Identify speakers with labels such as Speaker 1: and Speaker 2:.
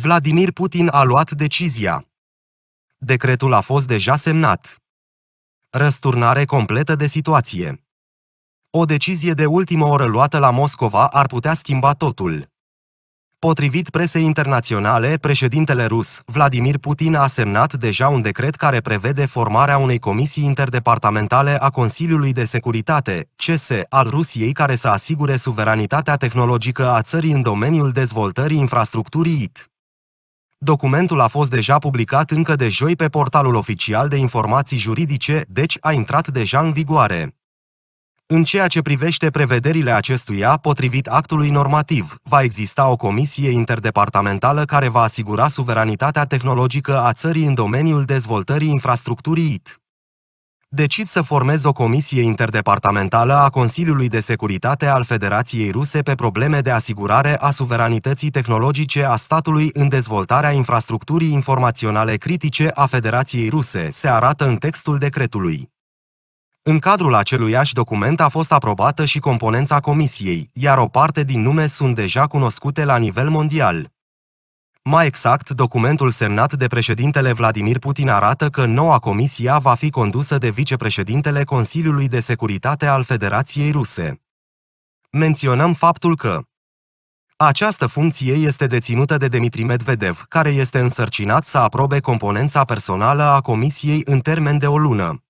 Speaker 1: Vladimir Putin a luat decizia. Decretul a fost deja semnat. Răsturnare completă de situație. O decizie de ultimă oră luată la Moscova ar putea schimba totul. Potrivit presei internaționale, președintele rus, Vladimir Putin a semnat deja un decret care prevede formarea unei comisii interdepartamentale a Consiliului de Securitate, CS, al Rusiei care să asigure suveranitatea tehnologică a țării în domeniul dezvoltării infrastructurii IT. Documentul a fost deja publicat încă de joi pe portalul oficial de informații juridice, deci a intrat deja în vigoare. În ceea ce privește prevederile acestuia, potrivit actului normativ, va exista o comisie interdepartamentală care va asigura suveranitatea tehnologică a țării în domeniul dezvoltării infrastructurii IT decid să formez o comisie interdepartamentală a Consiliului de Securitate al Federației Ruse pe probleme de asigurare a suveranității tehnologice a statului în dezvoltarea infrastructurii informaționale critice a Federației Ruse, se arată în textul decretului. În cadrul aceluiași document a fost aprobată și componența comisiei, iar o parte din nume sunt deja cunoscute la nivel mondial. Mai exact, documentul semnat de președintele Vladimir Putin arată că noua comisia va fi condusă de vicepreședintele Consiliului de Securitate al Federației Ruse. Menționăm faptul că această funcție este deținută de Dmitri Medvedev, care este însărcinat să aprobe componența personală a comisiei în termen de o lună.